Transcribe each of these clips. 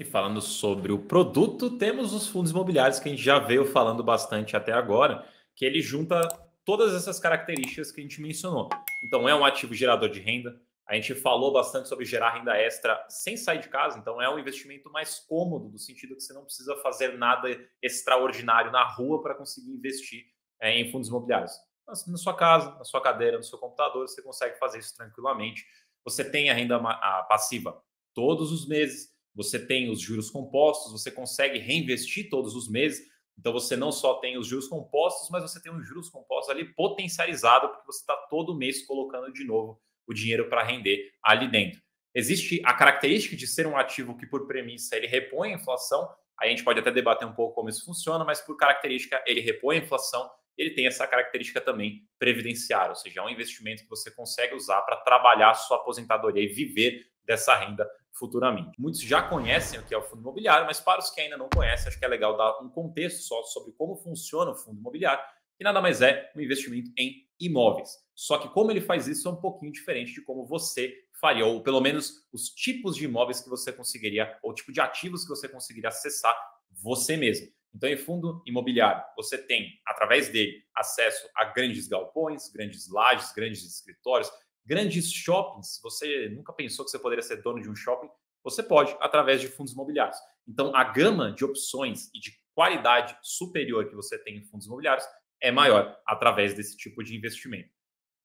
E falando sobre o produto, temos os fundos imobiliários que a gente já veio falando bastante até agora, que ele junta todas essas características que a gente mencionou. Então é um ativo gerador de renda. A gente falou bastante sobre gerar renda extra sem sair de casa, então é um investimento mais cômodo, no sentido que você não precisa fazer nada extraordinário na rua para conseguir investir é, em fundos imobiliários. Na sua casa, na sua cadeira, no seu computador, você consegue fazer isso tranquilamente. Você tem a renda passiva todos os meses você tem os juros compostos, você consegue reinvestir todos os meses. Então você não só tem os juros compostos, mas você tem os juros compostos ali potencializado, porque você está todo mês colocando de novo o dinheiro para render ali dentro. Existe a característica de ser um ativo que, por premissa, ele repõe a inflação. Aí a gente pode até debater um pouco como isso funciona, mas por característica, ele repõe a inflação. Ele tem essa característica também previdenciária, ou seja, é um investimento que você consegue usar para trabalhar sua aposentadoria e viver dessa renda futuramente. Muitos já conhecem o que é o fundo imobiliário, mas para os que ainda não conhecem, acho que é legal dar um contexto só sobre como funciona o fundo imobiliário, que nada mais é um investimento em imóveis. Só que como ele faz isso é um pouquinho diferente de como você faria, ou pelo menos os tipos de imóveis que você conseguiria, ou o tipo de ativos que você conseguiria acessar você mesmo. Então, em fundo imobiliário, você tem, através dele, acesso a grandes galpões, grandes lajes, grandes escritórios, Grandes shoppings, você nunca pensou que você poderia ser dono de um shopping? Você pode, através de fundos imobiliários. Então, a gama de opções e de qualidade superior que você tem em fundos imobiliários é maior através desse tipo de investimento.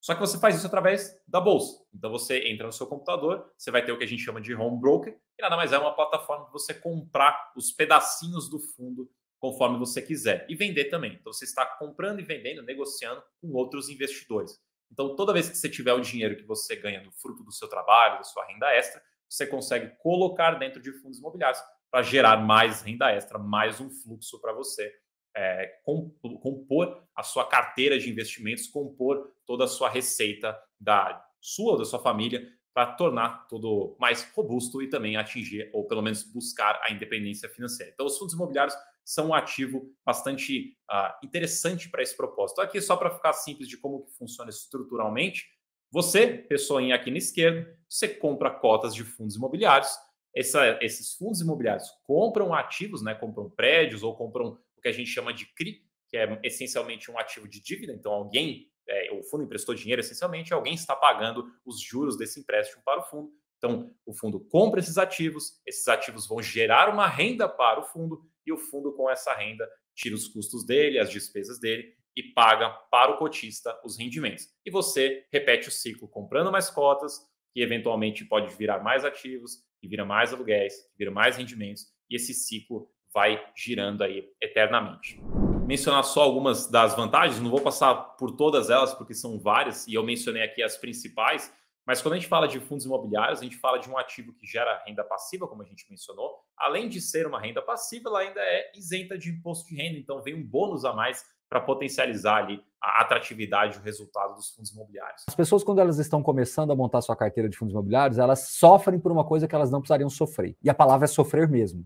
Só que você faz isso através da bolsa. Então você entra no seu computador, você vai ter o que a gente chama de home broker, e nada mais é uma plataforma para você comprar os pedacinhos do fundo conforme você quiser e vender também. Então você está comprando e vendendo, negociando com outros investidores. Então, toda vez que você tiver o dinheiro que você ganha do fruto do seu trabalho, da sua renda extra, você consegue colocar dentro de fundos imobiliários para gerar mais renda extra, mais um fluxo para você é, compor a sua carteira de investimentos, compor toda a sua receita da sua ou da sua família para tornar tudo mais robusto e também atingir, ou pelo menos buscar, a independência financeira. Então, os fundos imobiliários são um ativo bastante ah, interessante para esse propósito. Aqui, só para ficar simples de como que funciona estruturalmente, você, pessoinha aqui na esquerda, você compra cotas de fundos imobiliários. Essa, esses fundos imobiliários compram ativos, né? compram prédios ou compram o que a gente chama de CRI, que é essencialmente um ativo de dívida. Então, alguém, é, o fundo emprestou dinheiro, essencialmente, alguém está pagando os juros desse empréstimo para o fundo. Então, o fundo compra esses ativos, esses ativos vão gerar uma renda para o fundo, e o fundo, com essa renda, tira os custos dele, as despesas dele e paga para o cotista os rendimentos. E você repete o ciclo comprando mais cotas, que eventualmente pode virar mais ativos, que vira mais aluguéis, que vira mais rendimentos, e esse ciclo vai girando aí eternamente. Mencionar só algumas das vantagens, não vou passar por todas elas, porque são várias, e eu mencionei aqui as principais, mas quando a gente fala de fundos imobiliários, a gente fala de um ativo que gera renda passiva, como a gente mencionou. Além de ser uma renda passiva, ela ainda é isenta de imposto de renda, então vem um bônus a mais para potencializar ali a atratividade, o resultado dos fundos imobiliários. As pessoas, quando elas estão começando a montar sua carteira de fundos imobiliários, elas sofrem por uma coisa que elas não precisariam sofrer. E a palavra é sofrer mesmo.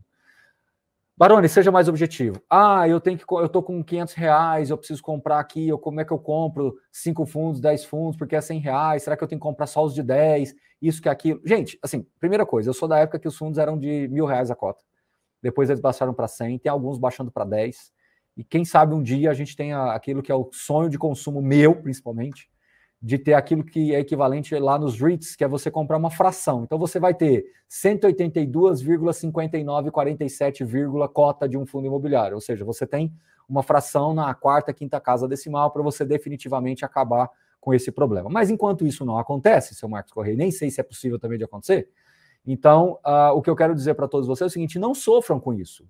Barone, seja mais objetivo. Ah, eu tenho que eu tô com 500 reais, eu preciso comprar aqui, eu, como é que eu compro 5 fundos, 10 fundos, porque é 100 reais, será que eu tenho que comprar só os de 10, isso que é aquilo? Gente, assim, primeira coisa, eu sou da época que os fundos eram de mil reais a cota. Depois eles baixaram para 100, tem alguns baixando para 10. E quem sabe um dia a gente tenha aquilo que é o sonho de consumo meu, principalmente, de ter aquilo que é equivalente lá nos REITs, que é você comprar uma fração. Então você vai ter 182,5947, cota de um fundo imobiliário, ou seja, você tem uma fração na quarta, quinta casa decimal para você definitivamente acabar com esse problema. Mas enquanto isso não acontece, seu Marcos Correia, nem sei se é possível também de acontecer. Então, uh, o que eu quero dizer para todos vocês é o seguinte: não sofram com isso.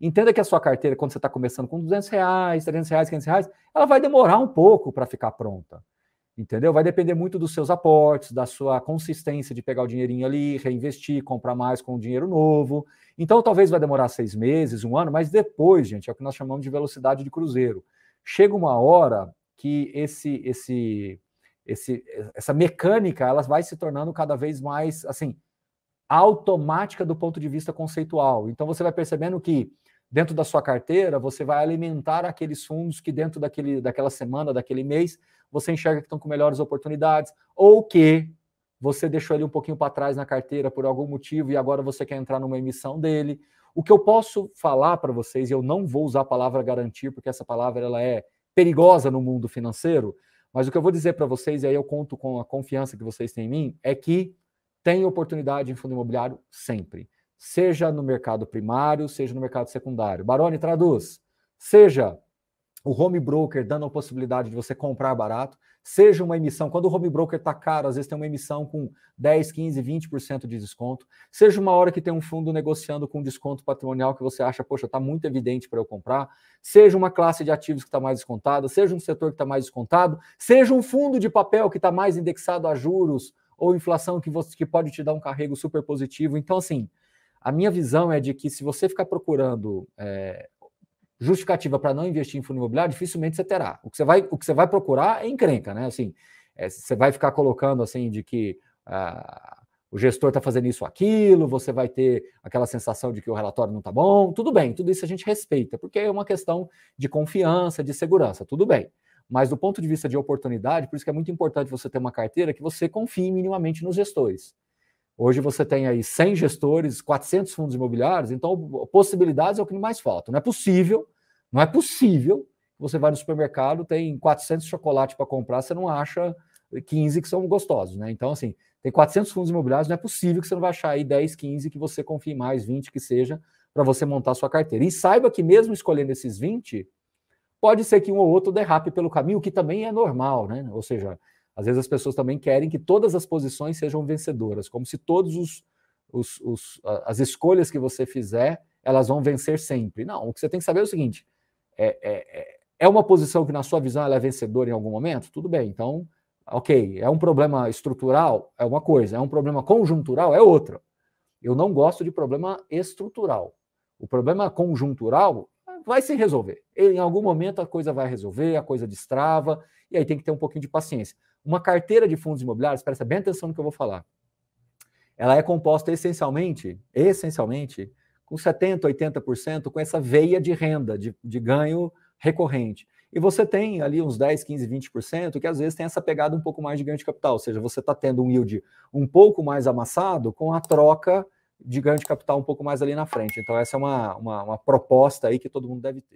Entenda que a sua carteira, quando você está começando com 200 reais, 300 reais, 500 reais, ela vai demorar um pouco para ficar pronta. Entendeu? Vai depender muito dos seus aportes, da sua consistência de pegar o dinheirinho ali, reinvestir, comprar mais com o dinheiro novo. Então, talvez vai demorar seis meses, um ano, mas depois, gente, é o que nós chamamos de velocidade de cruzeiro. Chega uma hora que esse, esse, esse, essa mecânica ela vai se tornando cada vez mais assim automática do ponto de vista conceitual. Então, você vai percebendo que Dentro da sua carteira, você vai alimentar aqueles fundos que dentro daquele, daquela semana, daquele mês, você enxerga que estão com melhores oportunidades ou que você deixou ele um pouquinho para trás na carteira por algum motivo e agora você quer entrar numa emissão dele. O que eu posso falar para vocês, e eu não vou usar a palavra garantir, porque essa palavra ela é perigosa no mundo financeiro, mas o que eu vou dizer para vocês, e aí eu conto com a confiança que vocês têm em mim, é que tem oportunidade em fundo imobiliário sempre seja no mercado primário, seja no mercado secundário. Barone, traduz. Seja o home broker dando a possibilidade de você comprar barato, seja uma emissão, quando o home broker está caro, às vezes tem uma emissão com 10, 15, 20% de desconto, seja uma hora que tem um fundo negociando com desconto patrimonial que você acha, poxa, está muito evidente para eu comprar, seja uma classe de ativos que está mais descontada, seja um setor que está mais descontado, seja um fundo de papel que está mais indexado a juros ou inflação que, você, que pode te dar um carrego super positivo. Então, assim, a minha visão é de que se você ficar procurando é, justificativa para não investir em fundo imobiliário, dificilmente você terá. O que você vai, o que você vai procurar é encrenca, né? Assim, é, você vai ficar colocando assim de que ah, o gestor está fazendo isso ou aquilo, você vai ter aquela sensação de que o relatório não está bom. Tudo bem, tudo isso a gente respeita, porque é uma questão de confiança, de segurança, tudo bem. Mas do ponto de vista de oportunidade, por isso que é muito importante você ter uma carteira que você confie minimamente nos gestores. Hoje você tem aí 100 gestores, 400 fundos imobiliários, então possibilidades é o que mais falta. Não é possível, não é possível. Você vai no supermercado, tem 400 chocolates para comprar, você não acha 15 que são gostosos, né? Então, assim, tem 400 fundos imobiliários, não é possível que você não vai achar aí 10, 15 que você confie mais, 20 que seja, para você montar sua carteira. E saiba que mesmo escolhendo esses 20, pode ser que um ou outro derrape pelo caminho, o que também é normal, né? Ou seja, às vezes as pessoas também querem que todas as posições sejam vencedoras, como se todas os, os, os as escolhas que você fizer elas vão vencer sempre. Não, o que você tem que saber é o seguinte: é, é, é, é uma posição que, na sua visão, ela é vencedora em algum momento? Tudo bem, então, ok. É um problema estrutural? É uma coisa. É um problema conjuntural? É outra. Eu não gosto de problema estrutural. O problema conjuntural vai se resolver. Em algum momento a coisa vai resolver, a coisa destrava, e aí tem que ter um pouquinho de paciência. Uma carteira de fundos imobiliários, presta bem atenção no que eu vou falar. Ela é composta essencialmente, essencialmente, com 70%, 80% com essa veia de renda, de, de ganho recorrente. E você tem ali uns 10, 15, 20%, que às vezes tem essa pegada um pouco mais de ganho de capital, ou seja, você está tendo um yield um pouco mais amassado com a troca de ganho de capital um pouco mais ali na frente. Então, essa é uma, uma, uma proposta aí que todo mundo deve ter.